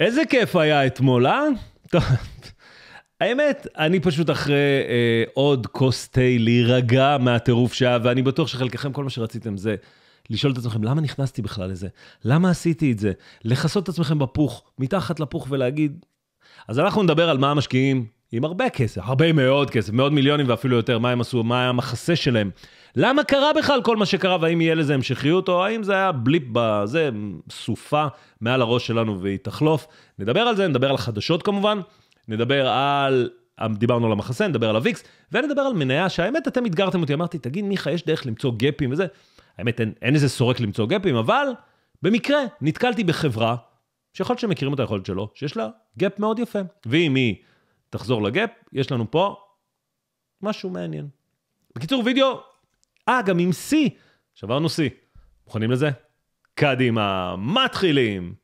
איזה כיף היה אתמול, אה? האמת, אני פשוט אחרי אה, עוד כוס תה להירגע מהטירוף שהיה, ואני בטוח שחלקכם, כל מה שרציתם זה לשאול את עצמכם, למה נכנסתי בכלל לזה? למה עשיתי את זה? לכסות את עצמכם בפוך, מתחת לפוך ולהגיד... אז אנחנו נדבר על מה המשקיעים עם הרבה כסף, הרבה מאוד כסף, מאות מיליונים ואפילו יותר, מה הם עשו, מה היה המחסה שלהם. למה קרה בכלל כל מה שקרה, והאם יהיה לזה המשכיות, או האם זה היה בליפ בזה, סופה מעל הראש שלנו והיא תחלוף. נדבר על זה, נדבר על החדשות כמובן, נדבר על... דיברנו על המחסה, נדבר על הוויקס, ונדבר על מניה שהאמת אתם אתגרתם אותי, אמרתי, תגיד מיכה, יש דרך למצוא גפים וזה. האמת, אין, אין איזה סורק למצוא גפים, אבל במקרה נתקלתי בחברה, שיכול להיות שמכירים אותה, יכול להיות שלא, שיש לה גפ מאוד יפה. ואם היא... תחזור לגאפ, יש לנו פה משהו מעניין. בקיצור וידאו, אה, גם עם שיא, שברנו שיא. מוכנים לזה? קדימה, מתחילים.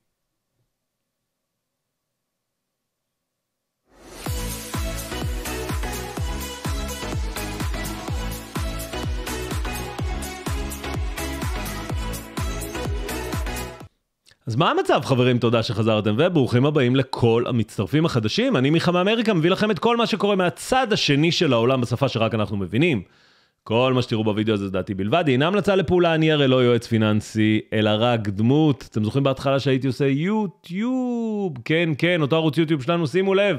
אז מה המצב חברים, תודה שחזרתם, וברוכים הבאים לכל המצטרפים החדשים. אני מיכה מאמריקה, מביא לכם את כל מה שקורה מהצד השני של העולם בשפה שרק אנחנו מבינים. כל מה שתראו בווידאו הזה לדעתי בלבד, היא אינה המלצה לפעולה, אני הרי לא יועץ פיננסי, אלא רק דמות. אתם זוכרים בהתחלה שהייתי עושה יוטיוב, כן, כן, אותו ערוץ יוטיוב שלנו, שימו לב,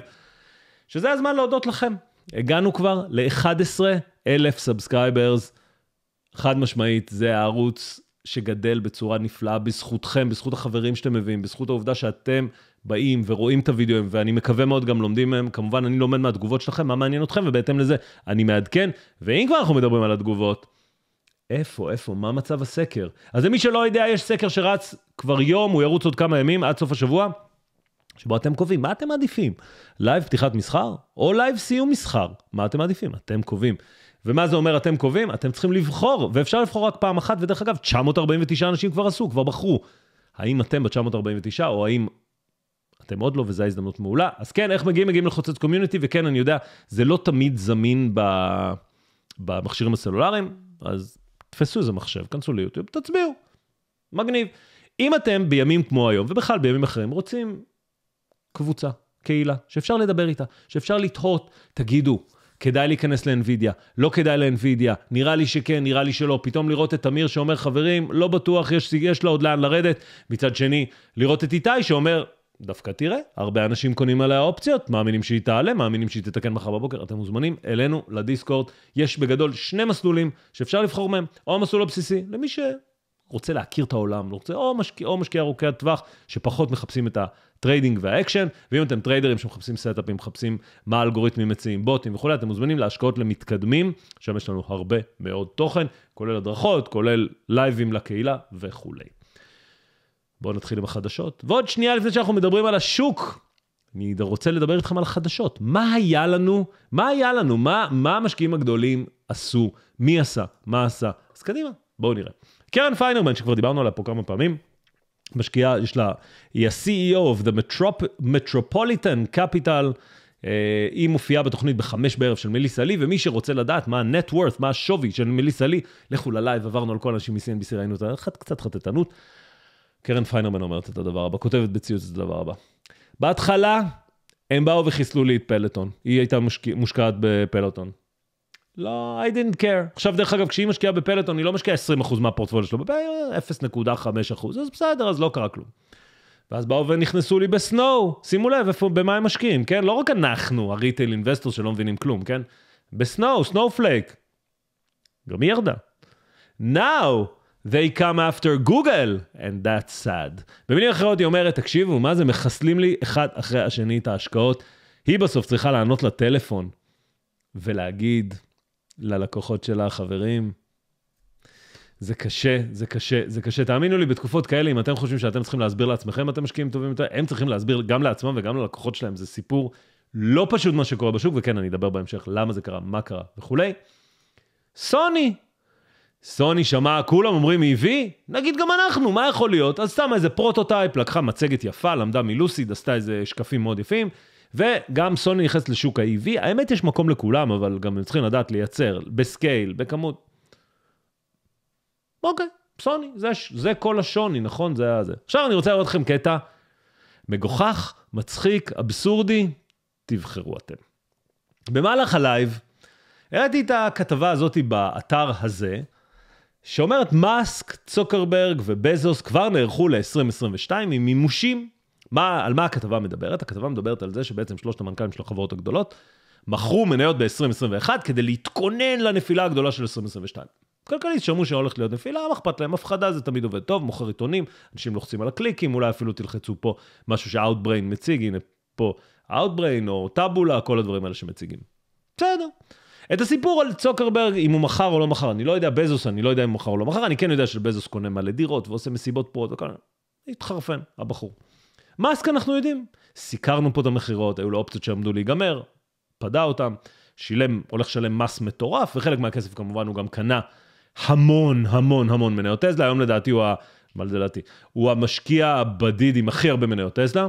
שזה הזמן להודות לכם. הגענו כבר ל-11 אלף סאבסקרייברס, חד משמעית, זה הערוץ שגדל בצורה נפלאה בזכותכם, בזכות החברים שאתם מביאים, בזכות העובדה שאתם באים ורואים את הוידאוים, ואני מקווה מאוד גם לומדים מהם, כמובן אני לומד מהתגובות שלכם, מה מעניין אתכם, ובהתאם לזה אני מעדכן. ואם כבר אנחנו מדברים על התגובות, איפה, איפה, מה מצב הסקר? אז למי שלא יודע, יש סקר שרץ כבר יום, הוא ירוץ עוד כמה ימים, עד סוף השבוע, שבו אתם קובעים, מה אתם מעדיפים? לייב פתיחת מסחר או לייב סיום מסחר? מה אתם מעדיפים? אתם קובעים. ומה זה אומר אתם קובעים? אתם צריכים לבחור, ואפשר לבחור רק פעם אחת, ודרך אגב, 949 אנשים כבר עשו, כבר בחרו. האם אתם ב-949, או האם אתם עוד לא, וזו ההזדמנות מעולה. אז כן, איך מגיעים? מגיעים לחוצץ קומיוניטי, וכן, אני יודע, זה לא תמיד זמין ב... במכשירים הסלולריים, אז תפסו איזה מחשב, כנסו ליוטיוב, תצביעו. מגניב. אם אתם בימים כמו היום, ובכלל בימים אחרים, רוצים קבוצה, קהילה, שאפשר לדבר איתה, שאפשר לתהות, תגידו, כדאי להיכנס לאנווידיה, לא כדאי לאנווידיה, נראה לי שכן, נראה לי שלא. פתאום לראות את אמיר שאומר, חברים, לא בטוח, יש, יש לה עוד לאן לרדת. מצד שני, לראות את איתי שאומר, דווקא תראה, הרבה אנשים קונים עליה אופציות, מאמינים שהיא תעלה, מאמינים שהיא תתקן מחר בבוקר, אתם מוזמנים אלינו לדיסקורד. יש בגדול שני מסלולים שאפשר לבחור מהם, או המסלול הבסיסי, למי ש... רוצה להכיר את העולם, רוצה, או, משקיע, או משקיע ארוכי הטווח, שפחות מחפשים את הטריידינג והאקשן, ואם אתם טריידרים שמחפשים סטאפים, מחפשים מה האלגוריתמים מציעים, בוטים וכולי, אתם מוזמנים להשקעות למתקדמים, שם יש לנו הרבה מאוד תוכן, כולל הדרכות, כולל לייבים לקהילה וכולי. בואו נתחיל עם החדשות. ועוד שנייה לפני שאנחנו מדברים על השוק, אני רוצה לדבר איתכם על החדשות. מה היה לנו? מה היה לנו? מה, מה המשקיעים הגדולים עשו? מי עשה? מה עשה? אז קדימה, בואו נראה. קרן פיינרמן, שכבר דיברנו עליה פה כמה פעמים, משקיעה, יש לה, היא ה-CEO of the Metrop- Metropolitan Capital. Uh, היא מופיעה בתוכנית בחמש בערב של מליסה לי, ומי שרוצה לדעת מה ה-net worth, מה השווי של מליסה לי, לכו ללייב, עברנו על כל אנשים מ-CNBC, ראינו את זה, קצת חטטנות. קרן פיינרמן אומרת את הדבר הבא, כותבת בציוץ את הדבר הבא. בהתחלה, הם באו וחיסלו לי את פלטון. היא הייתה מושק... מושקעת בפלטון. לא, I didn't care. עכשיו, דרך אגב, כשהיא משקיעה בפלטון, היא לא משקיעה 20% מהפורטפוליו שלו, ב-0.5%, אז בסדר, אז לא קרה כלום. ואז באו ונכנסו לי בסנואו, שימו לב איפה, במה הם משקיעים, כן? לא רק אנחנו, הריטייל אינבסטור שלא מבינים כלום, כן? בסנואו, סנואופלייק. גם היא ירדה. Now they come after Google, and that's sad. במילים אחרות היא אומרת, תקשיבו, מה זה, מחסלים לי אחד אחרי השני את ההשקעות. היא בסוף צריכה לענות לטלפון ולהגיד, ללקוחות שלה, חברים. זה קשה, זה קשה, זה קשה. תאמינו לי, בתקופות כאלה, אם אתם חושבים שאתם צריכים להסביר לעצמכם, אתם משקיעים טובים יותר, הם צריכים להסביר גם לעצמם וגם ללקוחות שלהם. זה סיפור לא פשוט מה שקורה בשוק, וכן, אני אדבר בהמשך למה זה קרה, מה קרה וכולי. סוני, סוני שמע, כולם אומרים EV? נגיד גם אנחנו, מה יכול להיות? אז שמה איזה פרוטוטייפ, לקחה מצגת יפה, למדה מלוסיד, עשתה איזה שקפים מאוד יפים, וגם סוני נכנסת לשוק ה-EV, האמת יש מקום לכולם, אבל גם הם צריכים לדעת לייצר בסקייל, בכמות. אוקיי, סוני, זה, זה כל השוני, נכון? זה היה זה. עכשיו אני רוצה לראות לכם קטע מגוחך, מצחיק, אבסורדי, תבחרו אתם. במהלך הלייב, הראיתי את הכתבה הזאת באתר הזה, שאומרת מאסק, צוקרברג ובזוס כבר נערכו ל-2022 עם מימושים מה, על מה הכתבה מדברת? הכתבה מדברת על זה שבעצם שלושת המנכ"לים של החברות הגדולות מכרו מניות ב-2021 כדי להתכונן לנפילה הגדולה של 2022. כלכליסט שמעו שהולכת להיות נפילה, מה אכפת להם הפחדה, זה תמיד עובד טוב, מוכר עיתונים, אנשים לוחצים על הקליקים, אולי אפילו תלחצו פה משהו שאוטבריין מציג, הנה פה אוטבריין או טאבולה, כל הדברים האלה שמציגים. בסדר. את הסיפור על צוקרברג, אם הוא מכר או לא מכר, אני לא יודע, בזוס, אני לא יודע אם הוא מכר או לא מכר, אני כן יודע שבזוס קונה מלא דירות ועושה מסיבות פה, וכל... התחרפן, הבחור. מאסק אנחנו יודעים, סיקרנו פה את המכירות, היו לו אופציות שעמדו להיגמר, פדה אותם, שילם, הולך לשלם מס מטורף, וחלק מהכסף כמובן הוא גם קנה המון המון המון מניות טסלה, היום לדעתי הוא ה... מה לדעתי? הוא המשקיע הבדיד עם הכי הרבה מניות טסלה.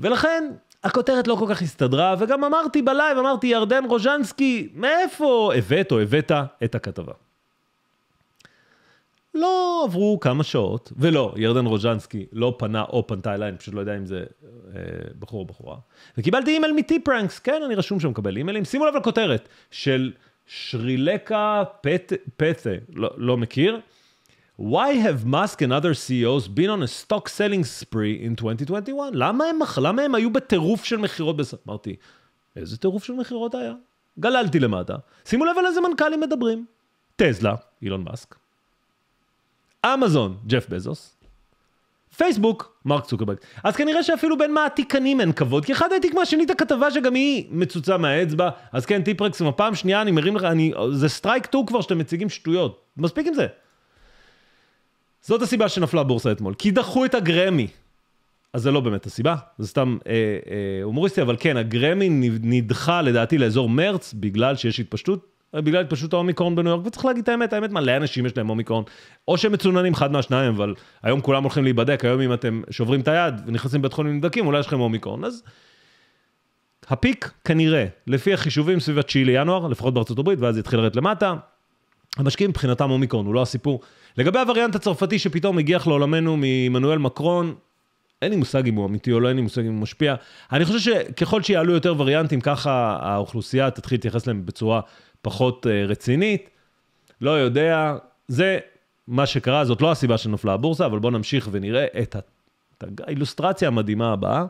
ולכן, הכותרת לא כל כך הסתדרה, וגם אמרתי בלייב, אמרתי, ירדן רוז'נסקי, מאיפה הבאת או הבאת את הכתבה? לא עברו כמה שעות, ולא, ירדן רוז'נסקי לא פנה או פנתה אליי, אני פשוט לא יודע אם זה אה, בחור או בחורה. וקיבלתי אימייל מטיפרנקס, כן, אני רשום שמקבל אימיילים, שימו לב לכותרת, של שרילקה פת, פתה, לא, לא מכיר. Why have Musk and other CEOs been on a stock selling spree in 2021? למה הם, למה הם היו בטירוף של מכירות? בס... אמרתי, איזה טירוף של מכירות היה? גללתי למטה. שימו לב על איזה מנכ"לים מדברים. טזלה, אילון מאסק. אמזון, ג'ף בזוס. פייסבוק, מרק צוקרברג. אז כנראה שאפילו בין מעתיקנים אין כבוד, כי אחד העתיק מהשני את הכתבה שגם היא מצוצה מהאצבע. אז כן, טיפרקס, הפעם שנייה אני מרים לך, אני, זה סטרייק טו כבר שאתם מציגים שטויות. מספיק עם זה. זאת הסיבה שנפלה הבורסה אתמול, כי דחו את הגרמי. אז זה לא באמת הסיבה, זה סתם אה, אה, הומוריסטי, אבל כן, הגרמי נדחה לדעתי לאזור מרץ, בגלל שיש התפשטות בגלל פשוט האומיקרון בניו יורק, וצריך להגיד את האמת, האמת מלא אנשים יש להם אומיקרון. או שהם מצוננים אחד מהשניים, אבל היום כולם הולכים להיבדק, היום אם אתם שוברים את היד ונכנסים לבית חולים נבדקים, אולי יש לכם אומיקרון. אז הפיק כנראה, לפי החישובים סביב ה-9 לינואר, לפחות בארצות הברית, ואז יתחיל לרדת למטה. המשקיעים מבחינתם אומיקרון, הוא לא הסיפור. לגבי הווריאנט הצרפתי שפתאום הגיח לעולמנו מעמנואל מקרון, אין לי מושג אם הוא אמיתי או לא, אין לי מושג אם הוא משפיע. אני חושב שככל שיעלו יותר וריאנטים, ככה האוכלוסייה תתחיל להתייחס להם בצורה פחות אה, רצינית, לא יודע, זה מה שקרה, זאת לא הסיבה שנפלה הבורסה, אבל בואו נמשיך ונראה את, ה, את האילוסטרציה המדהימה הבאה.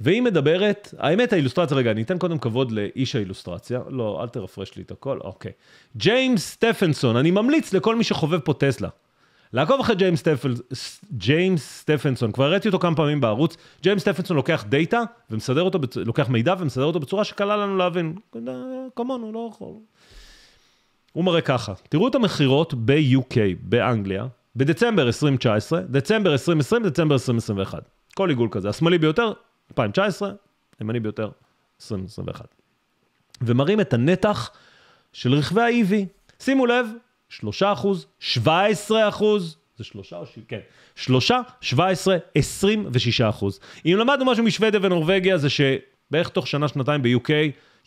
והיא מדברת, האמת האילוסטרציה, רגע, אני אתן קודם כבוד לאיש האילוסטרציה, לא, אל תרפרש לי את הכל, אוקיי. ג'יימס סטפנסון, אני ממליץ לכל מי שחובב פה טסלה. לעקוב אחרי ג'יימס, סטפל, ג'יימס סטפנסון, כבר הראיתי אותו כמה פעמים בערוץ, ג'יימס סטפנסון לוקח דאטה, ומסדר אותו, לוקח מידע ומסדר אותו בצורה שקלה לנו להבין, כמונו, לא יכול. הוא מראה ככה, תראו את המכירות ב-UK, באנגליה, בדצמבר 2019, דצמבר 2020, דצמבר 2021. כל עיגול כזה, השמאלי ביותר, 2019, הימני ביותר, 2021. ומראים את הנתח של רכבי ה-EV. שימו לב, שלושה אחוז, שבע עשרה אחוז, זה שלושה או 7, כן, שלושה, שבע עשרה, עשרים ושישה אחוז. אם למדנו משהו משוודיה ונורבגיה זה שבערך תוך שנה-שנתיים ב-UK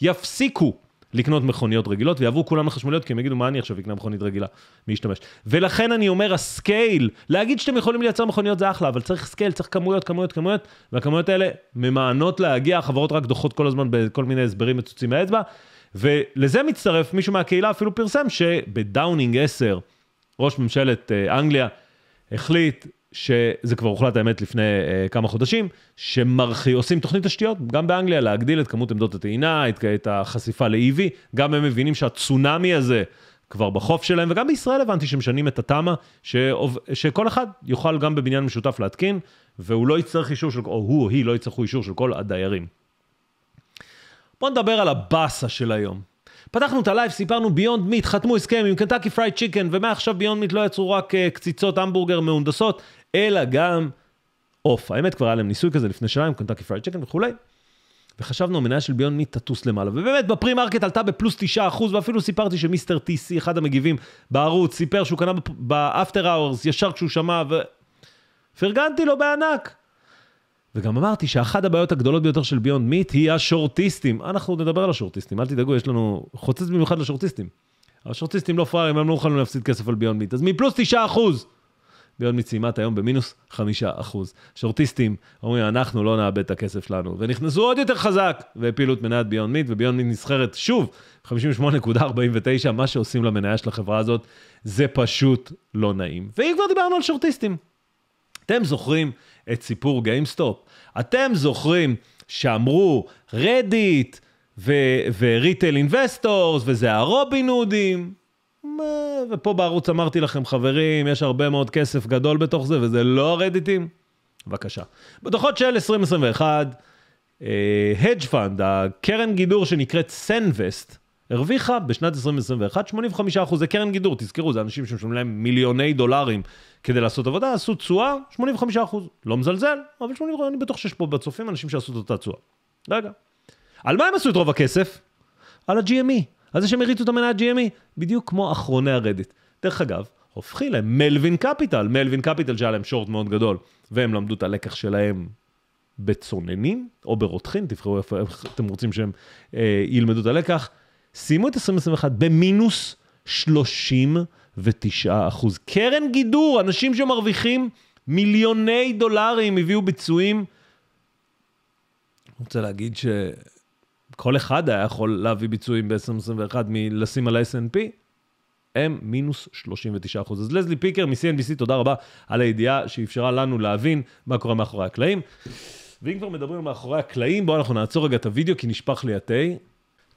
יפסיקו לקנות מכוניות רגילות ויעברו כולם לחשמליות, כי הם יגידו, מה אני עכשיו אקנה מכונית רגילה? מי ישתמש? ולכן אני אומר, הסקייל, להגיד שאתם יכולים לייצר מכוניות זה אחלה, אבל צריך סקייל, צריך כמויות, כמויות, כמויות, והכמויות האלה ממענות להגיע, החברות רק דוחות כל הזמן בכל מיני הסברים מצוצים מהאצבע, ולזה מצטרף מישהו מהקהילה אפילו פרסם שבדאונינג 10, ראש ממשלת אה, אנגליה החליט שזה כבר הוחלט האמת לפני אה, כמה חודשים, שעושים תוכנית תשתיות, גם באנגליה, להגדיל את כמות עמדות הטעינה, את, את החשיפה ל-EV, גם הם מבינים שהצונאמי הזה כבר בחוף שלהם, וגם בישראל הבנתי שמשנים את התמ"א, שעוב, שכל אחד יוכל גם בבניין משותף להתקין, והוא לא יצטרך אישור של, או הוא או היא לא יצטרכו אישור של כל הדיירים. בוא נדבר על הבאסה של היום. פתחנו את הלייב, סיפרנו ביונד מיט, חתמו הסכם עם קנטקי פרייד צ'יקן, ומעכשיו ביונד מיט לא יצרו רק uh, קציצות המבורגר מהונדסות, אלא גם עוף. האמת, כבר היה להם ניסוי כזה לפני שנה עם קנטקי פרייד צ'יקן וכולי. וחשבנו, המניה של ביונד מיט תטוס למעלה. ובאמת, בפרי מרקט עלתה בפלוס 9%, ואפילו סיפרתי שמיסטר TC, אחד המגיבים בערוץ, סיפר שהוא קנה באפטר אאורס, ישר כשהוא שמע, ו... פרגנתי לו בענק. וגם אמרתי שאחת הבעיות הגדולות ביותר של ביונד מיט היא השורטיסטים. אנחנו נדבר על השורטיסטים, אל תדאגו, יש לנו חוצץ במיוחד לשורטיסטים. השורטיסטים לא פראיירים, הם לא מוכנים להפסיד כסף על ביונד מיט. אז מפלוס 9 אחוז. ביונד מיט סיימת היום במינוס 5 אחוז. שורטיסטים אומרים, אנחנו לא נאבד את הכסף שלנו. ונכנסו עוד יותר חזק והפילו את מניית ביונד מיט, וביונד מיט נסחרת שוב 58.49. מה שעושים למניה של החברה הזאת זה פשוט לא נעים. ואם כבר דיברנו על שורטיסטים, אתם זוכרים את סיפור גיימסטופ? אתם זוכרים שאמרו רדיט וריטל אינבסטורס וזה הרובין הודים? ופה בערוץ אמרתי לכם, חברים, יש הרבה מאוד כסף גדול בתוך זה וזה לא הרדיטים? בבקשה. בדוחות של 2021, הדג' פאנד, הקרן גידור שנקראת סנבסט, הרוויחה בשנת 2021 85 קרן גידור, תזכרו, זה אנשים שמשלמים להם מיליוני דולרים כדי לעשות עבודה, עשו תשואה 85 לא מזלזל, אבל 80, אני בטוח שיש פה בצופים אנשים שעשו את אותה תשואה. רגע. על מה הם עשו את רוב הכסף? על ה-GME, על זה שהם הריצו את המניה ה-GME, בדיוק כמו אחרוני הרדיט. דרך אגב, הופכי להם מלווין קפיטל, מלווין קפיטל שהיה להם שורט מאוד גדול, והם למדו את הלקח שלהם בצוננים או ברותחין, תבחרו איפה אתם רוצים שהם אה, ילמדו את הלקח. סיימו את 2021 במינוס 39 אחוז. קרן גידור, אנשים שמרוויחים מיליוני דולרים הביאו ביצועים. אני רוצה להגיד שכל אחד היה יכול להביא ביצועים ב-2021 מלשים על ה-SNP. הם מינוס 39 אחוז. אז לזלי פיקר מ-CNBC, תודה רבה על הידיעה שאפשרה לנו להבין מה קורה מאחורי הקלעים. ואם כבר מדברים על מאחורי הקלעים, בואו אנחנו נעצור רגע את הוידאו, כי נשפך לי התה.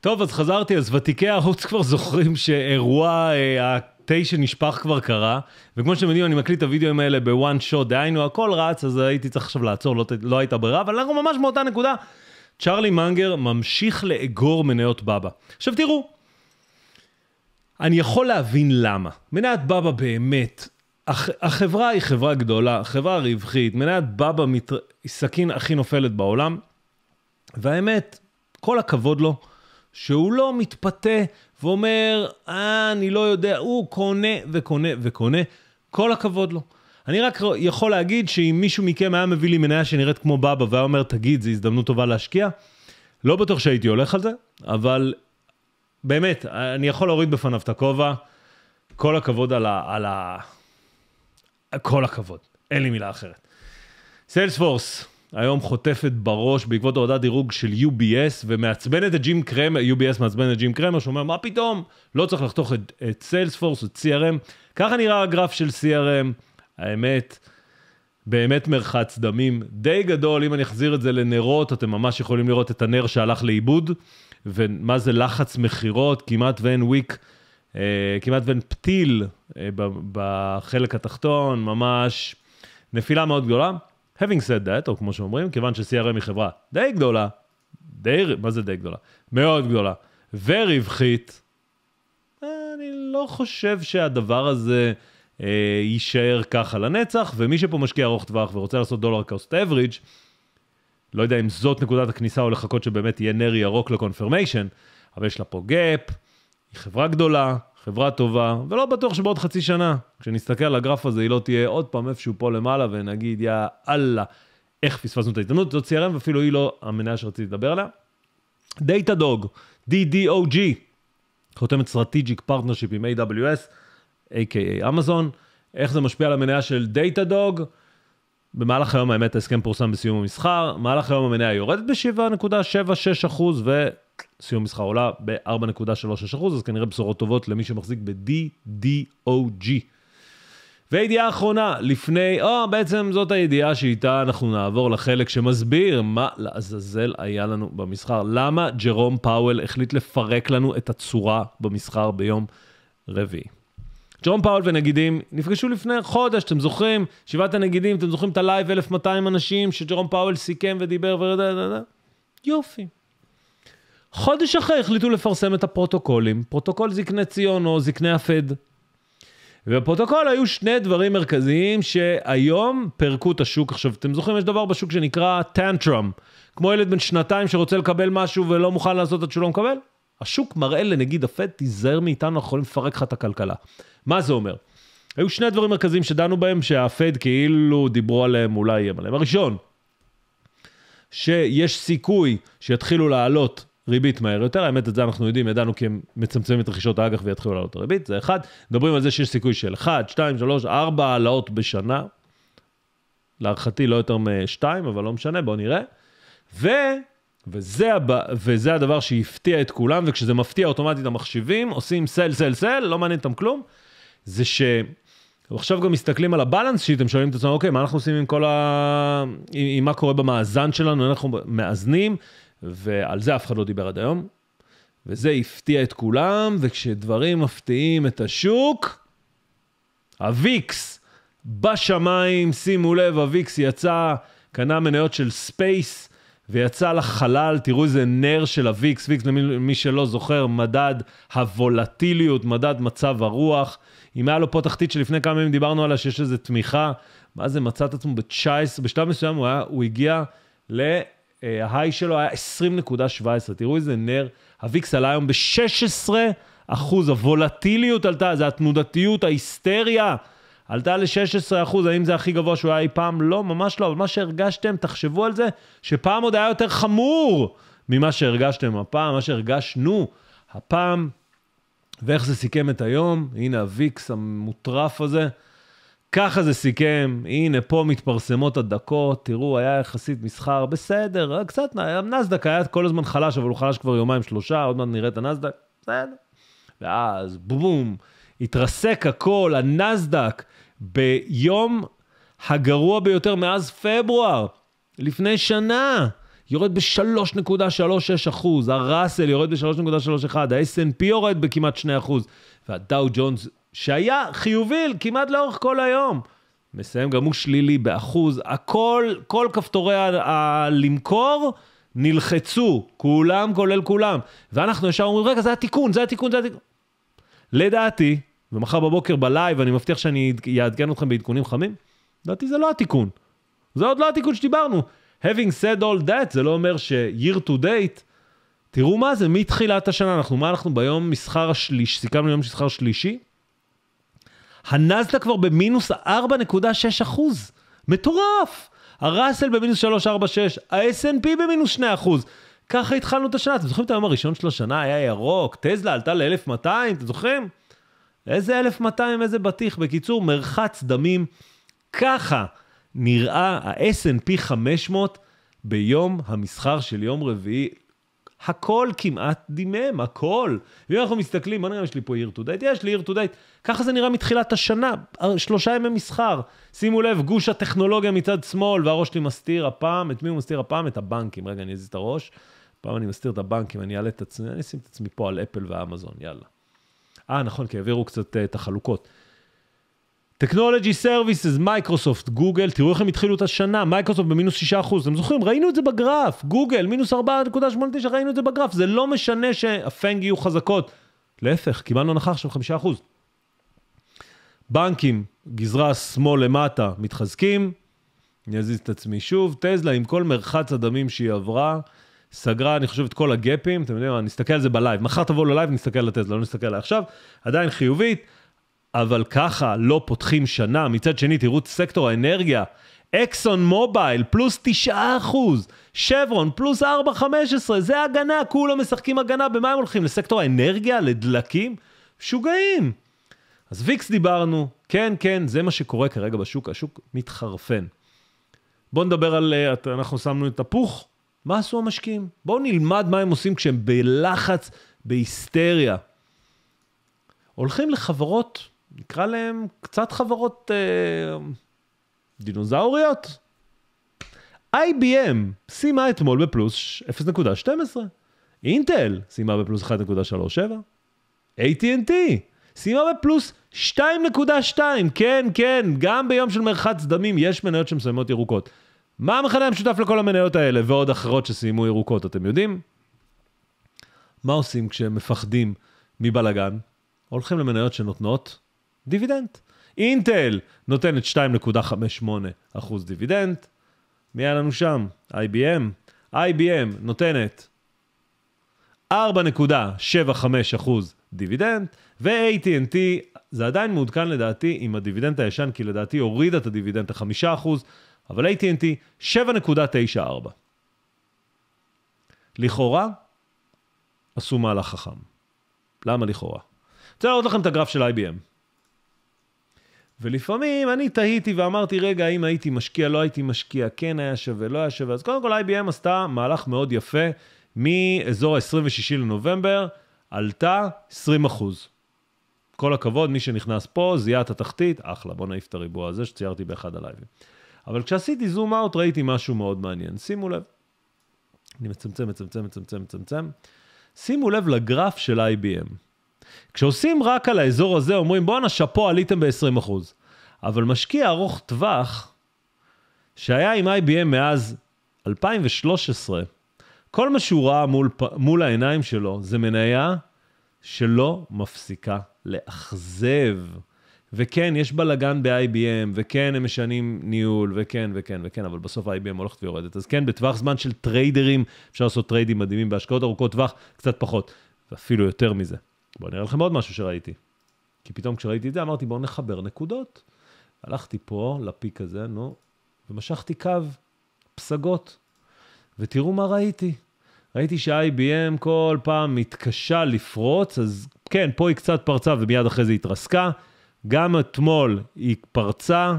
טוב, אז חזרתי, אז ותיקי הערוץ כבר זוכרים שאירוע אה, התה שנשפך כבר קרה, וכמו שאתם יודעים, אני מקליט את הוידאוים האלה בוואן שוט, דהיינו, הכל רץ, אז הייתי צריך עכשיו לעצור, לא, לא הייתה ברירה, אבל אנחנו ממש מאותה נקודה. צ'רלי מנגר ממשיך לאגור מניות בבא. עכשיו תראו, אני יכול להבין למה. מניית בבא באמת, הח, החברה היא חברה גדולה, חברה רווחית, מניית בבא מת... היא סכין הכי נופלת בעולם, והאמת, כל הכבוד לו. שהוא לא מתפתה ואומר, אה, אני לא יודע, הוא קונה וקונה וקונה. כל הכבוד לו. אני רק יכול להגיד שאם מישהו מכם היה מביא לי מניה שנראית כמו בבא והיה אומר, תגיד, זו הזדמנות טובה להשקיע, לא בטוח שהייתי הולך על זה, אבל באמת, אני יכול להוריד בפניו את הכובע. כל הכבוד על ה... על ה... כל הכבוד, אין לי מילה אחרת. סיילספורס, היום חוטפת בראש בעקבות הורדת דירוג של UBS ומעצבנת את ג'ים קרמר, UBS מעצבנת את ג'ים קרמר, שאומר מה פתאום, לא צריך לחתוך את, את סיילספורס או את CRM. ככה נראה הגרף של CRM, האמת, באמת מרחץ דמים די גדול, אם אני אחזיר את זה לנרות, אתם ממש יכולים לראות את הנר שהלך לאיבוד, ומה זה לחץ מכירות, כמעט ואין וויק. אה, כמעט ואין פתיל אה, בחלק התחתון, ממש נפילה מאוד גדולה. Having said that, או כמו שאומרים, כיוון ש-CRM היא חברה די גדולה, די, מה זה די גדולה? מאוד גדולה, ורווחית, אני לא חושב שהדבר הזה אה, יישאר ככה לנצח, ומי שפה משקיע ארוך טווח ורוצה לעשות דולר קוסט אבריג', לא יודע אם זאת נקודת הכניסה או לחכות שבאמת יהיה נר ירוק לקונפרמיישן, אבל יש לה פה גאפ, היא חברה גדולה, חברה טובה, ולא בטוח שבעוד חצי שנה, כשנסתכל על הגרף הזה, היא לא תהיה עוד פעם איפשהו פה למעלה, ונגיד, יא אללה, איך פספסנו את ההזדמנות, זאת CRM, ואפילו היא לא המניה שרציתי לדבר עליה. דאטה דוג, DDOG, חותמת Strategic Partnership עם AWS, a.k.a. Amazon, איך זה משפיע על המניה של דאטה דוג? במהלך היום, האמת, ההסכם פורסם בסיום המסחר. במהלך היום המניה יורדת ב-7.76% ו... סיום מסחר עולה ב-4.36%, אז כנראה בשורות טובות למי שמחזיק ב-DDOG. וידיעה אחרונה, לפני, או בעצם זאת הידיעה שאיתה אנחנו נעבור לחלק שמסביר מה לעזאזל היה לנו במסחר. למה ג'רום פאוול החליט לפרק לנו את הצורה במסחר ביום רביעי. ג'רום פאוול ונגידים נפגשו לפני חודש, אתם זוכרים? שבעת הנגידים, אתם זוכרים את הלייב 1200 אנשים שג'רום פאוול סיכם ודיבר ו... יופי. חודש אחרי החליטו לפרסם את הפרוטוקולים, פרוטוקול זקני ציון או זקני הפד. ובפרוטוקול היו שני דברים מרכזיים שהיום פירקו את השוק. עכשיו, אתם זוכרים, יש דבר בשוק שנקרא טנטרום, כמו ילד בן שנתיים שרוצה לקבל משהו ולא מוכן לעשות עד שהוא לא מקבל. השוק מראה לנגיד הפד, תיזהר מאיתנו, אנחנו יכולים לפרק לך את הכלכלה. מה זה אומר? היו שני דברים מרכזיים שדנו בהם, שהפד כאילו דיברו עליהם, אולי יהיה עליהם. הראשון, שיש סיכוי שיתחילו לעלות ריבית מהר יותר, האמת את זה אנחנו יודעים, ידענו כי הם מצמצמים את רכישות האג"ח ויתחילו לעלות את הריבית, זה אחד. מדברים על זה שיש סיכוי של 1, 2, 3, 4 העלאות בשנה. להערכתי לא יותר מ-2, אבל לא משנה, בואו נראה. ו... וזה, הב... וזה הדבר שהפתיע את כולם, וכשזה מפתיע אוטומטית המחשיבים, עושים סל, סל, סל, לא מעניין אותם כלום, זה ש... עכשיו גם מסתכלים על הבלנס שיט, הם שואלים את עצמם, אוקיי, מה אנחנו עושים עם כל ה... עם, עם מה קורה במאזן שלנו, אנחנו מאזנים, ועל זה אף אחד לא דיבר עד היום. וזה הפתיע את כולם, וכשדברים מפתיעים את השוק, הוויקס בשמיים, שימו לב, הוויקס יצא, קנה מניות של ספייס ויצא לחלל, תראו איזה נר של הוויקס, וויקס למי שלא זוכר, מדד הוולטיליות, מדד מצב הרוח. אם היה לו פה תחתית שלפני כמה ימים דיברנו עליה שיש לזה תמיכה, מה זה מצא את עצמו ב-19, בשלב מסוים הוא, היה, הוא הגיע ל... אה, ההיי שלו היה 20.17, תראו איזה נר. הוויקס עלה היום ב-16 אחוז, הוולטיליות עלתה, זה התנודתיות, ההיסטריה. עלתה ל-16 אחוז, האם זה הכי גבוה שהוא היה אי פעם? לא, ממש לא, אבל מה שהרגשתם, תחשבו על זה, שפעם עוד היה יותר חמור ממה שהרגשתם הפעם, מה שהרגשנו הפעם, ואיך זה סיכם את היום. הנה הוויקס המוטרף הזה. ככה זה סיכם, הנה פה מתפרסמות הדקות, תראו, היה יחסית מסחר, בסדר, אה, קצת, נסדק היה כל הזמן חלש, אבל הוא חלש כבר יומיים שלושה, עוד מעט נראה את הנסדק, בסדר. ואז בום, התרסק הכל, הנסדק, ביום הגרוע ביותר מאז פברואר, לפני שנה. יורד ב-3.36 אחוז, הראסל יורד ב-3.31, ה snp יורד בכמעט 2 אחוז, והדאו ג'ונס שהיה חיובי כמעט לאורך כל היום. מסיים גם הוא שלילי באחוז, הכל, כל כפתורי הלמכור נלחצו, כולם כולל כולם. ואנחנו ישר אומרים, רגע, זה התיקון, זה התיקון, זה התיקון. לדעתי, ומחר בבוקר בלייב, אני מבטיח שאני אעדכן אתכם בעדכונים חמים, לדעתי זה לא התיקון. זה עוד לא התיקון שדיברנו. Having said all that, זה לא אומר ש-year to date, תראו מה זה, מתחילת השנה, אנחנו, מה אנחנו ביום מסחר השלישי, סיכמנו יום מסחר שלישי, הנסדק כבר במינוס 4.6 אחוז. מטורף! הראסל במינוס 3.46, ה snp במינוס 2 אחוז. ככה התחלנו את השנה. אתם זוכרים את היום הראשון של השנה היה ירוק, טזלה עלתה ל-1200, אתם זוכרים? איזה 1200, איזה בטיח. בקיצור, מרחץ דמים. ככה נראה ה snp 500 ביום המסחר של יום רביעי. הכל כמעט דימם, הכל. ואם אנחנו מסתכלים, בוא נראה יש לי פה עיר טודייט? יש לי עיר טודייט. ככה זה נראה מתחילת השנה, אה, שלושה ימי מסחר. שימו לב, גוש הטכנולוגיה מצד שמאל, והראש שלי מסתיר הפעם, את מי הוא מסתיר הפעם? את הבנקים. רגע, אני אזיז את הראש. פעם אני מסתיר את הבנקים, אני אעלה את עצמי, אני אשים את עצמי פה על אפל ואמזון, יאללה. אה, נכון, כי העבירו קצת אה, את החלוקות. טכנולוגי סרוויסס, מייקרוסופט, גוגל, תראו איך הם התחילו את השנה, מייקרוסופט במינוס 6%, אתם זוכרים? ראינו את זה בגרף, גוגל, מינוס 4.89, ראינו את זה בגרף, זה לא משנה שהפנג יהיו חזקות. להפך, קיבלנו הנחה עכשיו 5%. בנקים, גזרה שמאל למטה, מתחזקים, אני אזיז את עצמי שוב, טזלה עם כל מרחץ הדמים שהיא עברה, סגרה, אני חושב, את כל הגפים, אתם יודעים מה, נסתכל על זה בלייב, מחר תבואו ללייב, נסתכל על הטסלה, לא נסתכל עליה עכשיו, עדיין חיובית. אבל ככה לא פותחים שנה. מצד שני, תראו את סקטור האנרגיה. אקסון מובייל, פלוס 9%, שברון, פלוס 4.15, זה הגנה, כולם משחקים הגנה, במה הם הולכים? לסקטור האנרגיה? לדלקים? משוגעים. אז ויקס דיברנו, כן, כן, זה מה שקורה כרגע בשוק, השוק מתחרפן. בואו נדבר על, אה, אנחנו שמנו את הפוך, מה עשו המשקיעים? בואו נלמד מה הם עושים כשהם בלחץ, בהיסטריה. הולכים לחברות נקרא להם קצת חברות אה, דינוזאוריות. IBM סיימה אתמול בפלוס 0.12, אינטל סיימה בפלוס 1.37, AT&T סיימה בפלוס 2.2, כן, כן, גם ביום של מרחץ דמים יש מניות שמסיימות ירוקות. מה המכנה המשותף לכל המניות האלה ועוד אחרות שסיימו ירוקות, אתם יודעים? מה עושים כשהם מפחדים מבלגן? הולכים למניות שנותנות דיבידנד. אינטל נותנת 2.58 אחוז דיבידנד, מי היה לנו שם? IBM. IBM נותנת 4.75 אחוז דיבידנד, ו-AT&T, זה עדיין מעודכן לדעתי עם הדיבידנד הישן, כי לדעתי הורידה את הדיבידנד ל-5 אחוז, אבל AT&T 7.94. לכאורה, עשו מהלך חכם. למה לכאורה? אני רוצה להראות לכם את הגרף של IBM. ולפעמים אני תהיתי ואמרתי, רגע, אם הייתי משקיע, לא הייתי משקיע, כן היה שווה, לא היה שווה. אז קודם כל IBM עשתה מהלך מאוד יפה, מאזור ה-26 לנובמבר, עלתה 20 אחוז. כל הכבוד, מי שנכנס פה, זיהה את התחתית, אחלה, בוא נעיף את הריבוע הזה שציירתי באחד הלייבים. אבל כשעשיתי זום אאוט ראיתי משהו מאוד מעניין, שימו לב. אני מצמצם, מצמצם, מצמצם, מצמצם. שימו לב לגרף של IBM. כשעושים רק על האזור הזה, אומרים, בואנה, שאפו, עליתם ב-20%. אבל משקיע ארוך טווח, שהיה עם IBM מאז 2013, כל מה שהוא ראה מול, מול העיניים שלו זה מניה שלא מפסיקה לאכזב. וכן, יש בלאגן ב-IBM, וכן, הם משנים ניהול, וכן, וכן, וכן, אבל בסוף ה-IBM הולכת ויורדת. אז כן, בטווח זמן של טריידרים, אפשר לעשות טריידים מדהימים בהשקעות ארוכות טווח, קצת פחות, ואפילו יותר מזה. בואו נראה לכם עוד משהו שראיתי. כי פתאום כשראיתי את זה אמרתי בואו נחבר נקודות. הלכתי פה לפיק הזה, נו, ומשכתי קו, פסגות. ותראו מה ראיתי. ראיתי שה ibm כל פעם מתקשה לפרוץ, אז כן, פה היא קצת פרצה ומיד אחרי זה התרסקה. גם אתמול היא פרצה.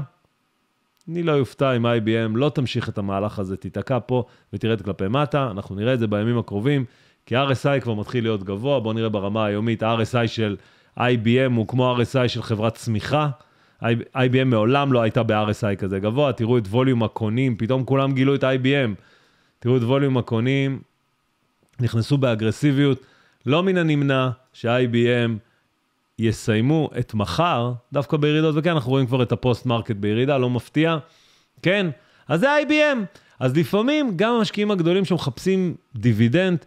אני לא אופתע אם IBM לא תמשיך את המהלך הזה, תיתקע פה ותרד כלפי מטה. אנחנו נראה את זה בימים הקרובים. כי RSI כבר מתחיל להיות גבוה, בואו נראה ברמה היומית, rsi של IBM הוא כמו RSI של חברת צמיחה. IBM מעולם לא הייתה ב-RSI כזה גבוה, תראו את ווליום הקונים, פתאום כולם גילו את IBM. תראו את ווליום הקונים, נכנסו באגרסיביות. לא מן הנמנע ש-IBM יסיימו את מחר דווקא בירידות, וכן, אנחנו רואים כבר את הפוסט מרקט בירידה, לא מפתיע. כן, אז זה IBM. אז לפעמים גם המשקיעים הגדולים שמחפשים דיבידנד,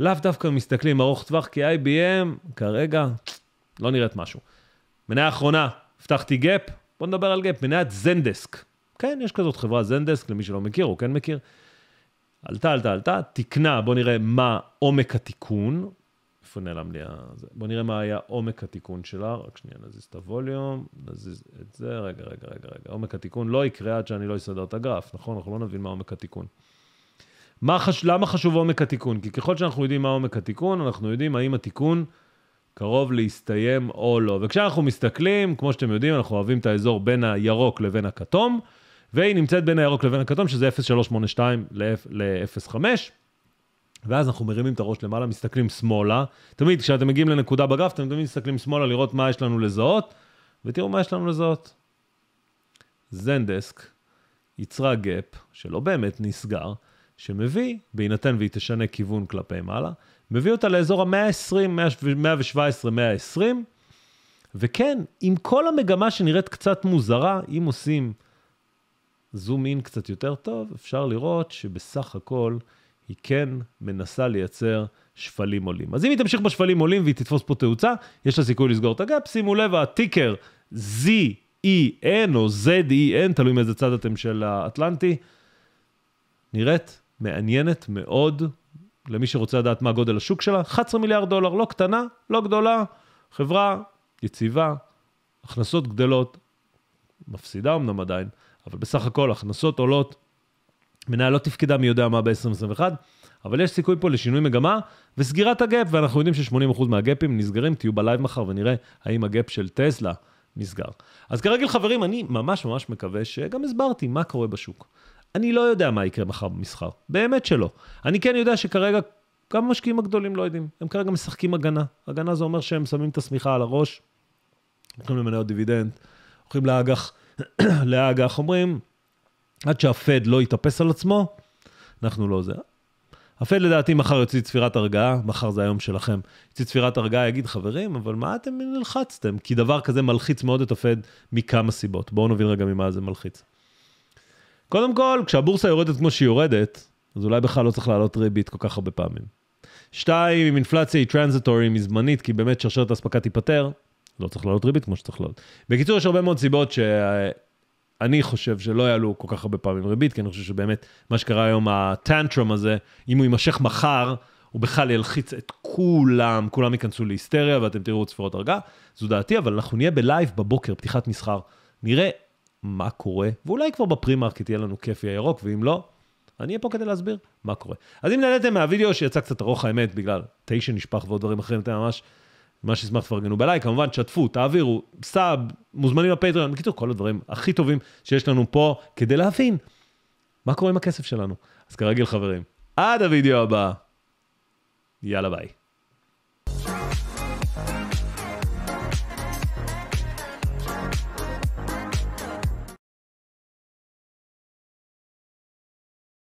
לאו דווקא מסתכלים ארוך טווח, כי IBM כרגע לא נראית משהו. מניה אחרונה, הבטחתי גאפ, בוא נדבר על גאפ, מניית זנדסק. כן, יש כזאת חברה זנדסק, למי שלא מכיר או כן מכיר. עלתה, עלתה, עלתה, תיקנה, בוא נראה מה עומק התיקון. איפה נעלם לי הזה? בוא נראה מה היה עומק התיקון שלה, רק שנייה נזיז את הווליום, נזיז את זה, רגע, רגע, רגע, רגע. עומק התיקון לא יקרה עד שאני לא אסדר את הגרף, נכון? אנחנו לא נבין מה עומק התיקון. מה חש... למה חשוב עומק התיקון? כי ככל שאנחנו יודעים מה עומק התיקון, אנחנו יודעים האם התיקון קרוב להסתיים או לא. וכשאנחנו מסתכלים, כמו שאתם יודעים, אנחנו אוהבים את האזור בין הירוק לבין הכתום, והיא נמצאת בין הירוק לבין הכתום, שזה 0.382 ל-0.5. ואז אנחנו מרימים את הראש למעלה, מסתכלים שמאלה. תמיד כשאתם מגיעים לנקודה בגרף, אתם תמיד מסתכלים שמאלה לראות מה יש לנו לזהות, ותראו מה יש לנו לזהות. זנדסק יצרה גאפ שלא באמת נסגר, שמביא, בהינתן והיא תשנה כיוון כלפי מעלה, מביא אותה לאזור ה-120, 117, 120, וכן, עם כל המגמה שנראית קצת מוזרה, אם עושים זום אין קצת יותר טוב, אפשר לראות שבסך הכל היא כן מנסה לייצר שפלים עולים. אז אם היא תמשיך בשפלים עולים והיא תתפוס פה תאוצה, יש לה סיכוי לסגור את הגאפ. שימו לב, הטיקר ZEN או ZEN, תלוי מאיזה צד אתם של האטלנטי, נראית מעניינת מאוד למי שרוצה לדעת מה גודל השוק שלה, 11 מיליארד דולר, לא קטנה, לא גדולה, חברה יציבה, הכנסות גדלות, מפסידה אמנם עדיין, אבל בסך הכל הכנסות עולות, מנהל לא תפקדה מי יודע מה ב-2021, אבל יש סיכוי פה לשינוי מגמה וסגירת הגאפ, ואנחנו יודעים ש-80% מהגאפים נסגרים, תהיו בלייב מחר ונראה האם הגאפ של טסלה נסגר. אז כרגיל חברים, אני ממש ממש מקווה שגם הסברתי מה קורה בשוק. אני לא יודע מה יקרה מחר במסחר, באמת שלא. אני כן יודע שכרגע גם המשקיעים הגדולים לא יודעים, הם כרגע משחקים הגנה. הגנה זה אומר שהם שמים את השמיכה על הראש, הולכים למניות דיבידנד, הולכים לאג"ח, לאג"ח, אומרים, עד שהפד לא יתאפס על עצמו, אנחנו לא זה. הפד לדעתי מחר יוציא צפירת הרגעה, מחר זה היום שלכם. יוציא צפירת הרגעה, יגיד, חברים, אבל מה אתם נלחצתם? כי דבר כזה מלחיץ מאוד את הפד מכמה סיבות. בואו נבין רגע ממה זה מלחיץ. קודם כל, כשהבורסה יורדת כמו שהיא יורדת, אז אולי בכלל לא צריך להעלות ריבית כל כך הרבה פעמים. שתיים, אם אינפלציה היא טרנזיטורי, היא זמנית, כי באמת שרשרת האספקה תיפתר, לא צריך לעלות ריבית כמו שצריך לעלות. בקיצור, יש הרבה מאוד סיבות שאני חושב שלא יעלו כל כך הרבה פעמים ריבית, כי אני חושב שבאמת, מה שקרה היום, הטנטרום הזה, אם הוא יימשך מחר, הוא בכלל ילחיץ את כולם, כולם ייכנסו להיסטריה ואתם תראו צפירות הרגעה, זו דעתי, אבל אנחנו נהיה בלייב בבוקר, פתיחת מסחר. נראה מה קורה, ואולי כבר בפרימרקט יהיה לנו כיפי הירוק, ואם לא, אני אהיה פה כדי להסביר מה קורה. אז אם נהניתם מהווידאו שיצא קצת ארוך האמת, בגלל תשע נשפך ועוד דברים אחרים, אתם ממש, ממש אשמח תפרגנו בלייק, כמובן, שתפו, תעבירו, סאב, מוזמנים לפטריון, בקיצור, כל הדברים הכי טובים שיש לנו פה, כדי להבין מה קורה עם הכסף שלנו. אז כרגיל, חברים, עד הווידאו הבא, יאללה ביי.